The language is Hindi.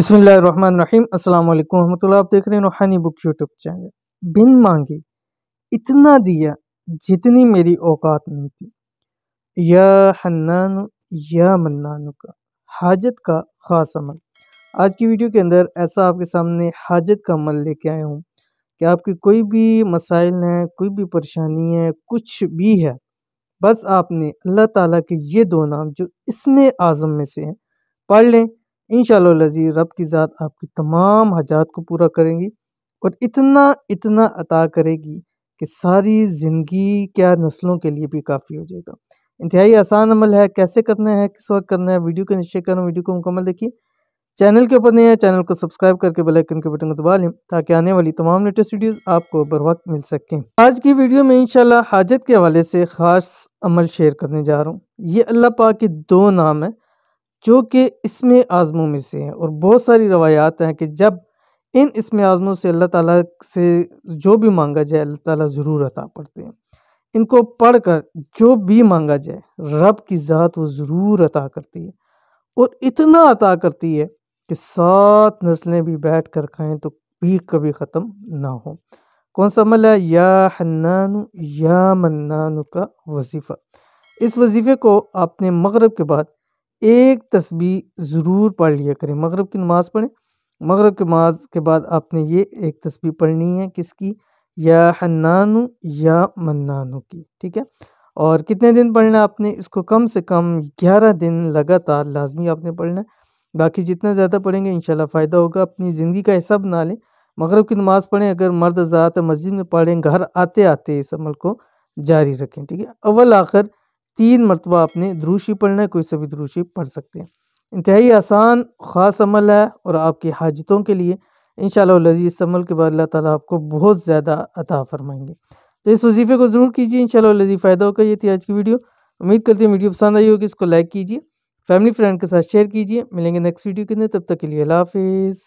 बसमीम अल्लाम वरहमल आप देख रहे हैं रूहानी बुक यूट्यूब चैनल बिन मांगे इतना दिया जितनी मेरी औकात नहीं थी या हन्नान या मन्नान का हाजत का ख़ास अमल आज की वीडियो के अंदर ऐसा आपके सामने हाजत का अमल लेके आया हूँ कि आपकी कोई भी मसाइल हैं कोई भी परेशानी है कुछ भी है बस आपने अल्लाह ताला के ये दो नाम जो इसमें आज़म में से हैं पढ़ लें इन शजी रब की ज़ात आपकी तमाम हजात को पूरा करेंगी और इतना इतना अता करेगी कि सारी ज़िंदगी क्या नस्लों के लिए भी काफ़ी हो जाएगा इंतहाई आसान अमल है कैसे करना है किस वक्त करना है वीडियो के निश्चय करें वीडियो को मुकम्मल देखिए चैनल के ऊपर नहीं है चैनल को सब्सक्राइब करके बेल आइकन के बटन को दबा लें ताकि आने वाली तमाम लेटेस्ट वीडियोस आपको बर वक्त मिल सकें आज की वीडियो में इंशाल्लाह हाजत के हवाले से ख़ास अमल शेयर करने जा रहा हूँ ये अल्लाह पाक के दो नाम है जो कि इसमें आज़मों में से हैं और बहुत सारी रवायात हैं कि जब इन इसमें आज़मों से अल्लाह ताला से जो भी मांगा जाए अल्लाह ताला ज़रूर अता पढ़ते हैं इनको पढ़ कर जो भी मांगा जाए रब की ज़ात वो ज़रूर अता करती है और इतना अता करती है कि सात नस्लें भी बैठ कर खाएँ तो भी कभी ख़त्म ना हो कौन सा मल है या हन्नानु या मन्नानु का वजीफ़ा इस वजीफ़े को आपने मगरब के बाद एक तस्वीर ज़रूर पढ़ लिया करें मगरब की नमाज़ पढ़ें मगरब की नमाज के बाद आपने ये एक तस्वीर पढ़नी है किसकी या हन्नानु या मन्नानु की ठीक है और कितने दिन पढ़ना आपने इसको कम से कम ग्यारह दिन लगातार लाजमी आपने पढ़ना है बाकी जितना ज़्यादा पढ़ेंगे इन फ़ायदा होगा अपनी ज़िंदगी का हिस्सा बना लें मगरब की नमाज़ पढ़ें अगर मर्द ज़ात मस्जिद में पढ़ें घर आते आते इस अमल को जारी रखें ठीक है अव्वल आखिर तीन मरतबा आपने द्रूशी पढ़ना है कोई सभी द्रूशी पढ़ सकते हैं इंतहाई आसान ख़ास अमल है और आपकी हाजतों के लिए इन लजी इस अमल के बाद अल्लाह ताली आपको बहुत ज़्यादा अता फरमाएंगे तो इस वजीफ़े को ज़रूर कीजिए इन लजी फ़ायदा होगा ये थी आज की वीडियो उम्मीद करती हूँ वीडियो पसंद आई होगी इसको लाइक कीजिए फैमिली फ्रेंड के साथ शेयर कीजिए मिलेंगे नेक्स्ट वीडियो के अंदर तब तक के लिए अला हाफिज़